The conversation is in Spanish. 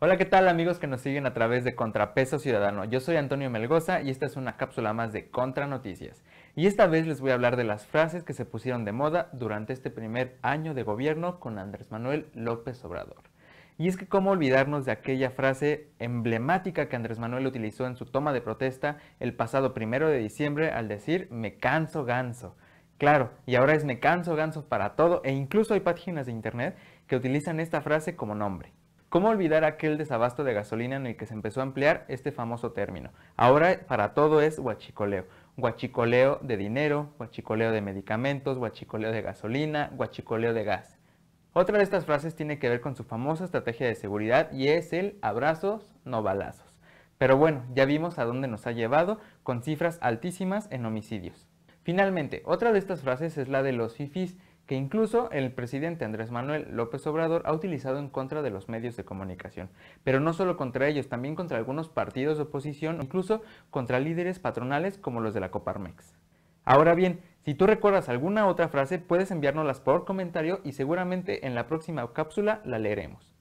Hola, ¿qué tal amigos que nos siguen a través de Contrapeso Ciudadano? Yo soy Antonio Melgoza y esta es una cápsula más de Contra Noticias. Y esta vez les voy a hablar de las frases que se pusieron de moda durante este primer año de gobierno con Andrés Manuel López Obrador. Y es que cómo olvidarnos de aquella frase emblemática que Andrés Manuel utilizó en su toma de protesta el pasado primero de diciembre al decir me canso ganso. Claro, y ahora es me canso ganso para todo e incluso hay páginas de internet que utilizan esta frase como nombre. ¿Cómo olvidar aquel desabasto de gasolina en el que se empezó a emplear este famoso término? Ahora para todo es guachicoleo, guachicoleo de dinero, guachicoleo de medicamentos, guachicoleo de gasolina, guachicoleo de gas. Otra de estas frases tiene que ver con su famosa estrategia de seguridad y es el abrazos, no balazos. Pero bueno, ya vimos a dónde nos ha llevado con cifras altísimas en homicidios. Finalmente, otra de estas frases es la de los fifís que incluso el presidente Andrés Manuel López Obrador ha utilizado en contra de los medios de comunicación, pero no solo contra ellos, también contra algunos partidos de oposición, incluso contra líderes patronales como los de la Coparmex. Ahora bien, si tú recuerdas alguna otra frase, puedes enviárnoslas por comentario y seguramente en la próxima cápsula la leeremos.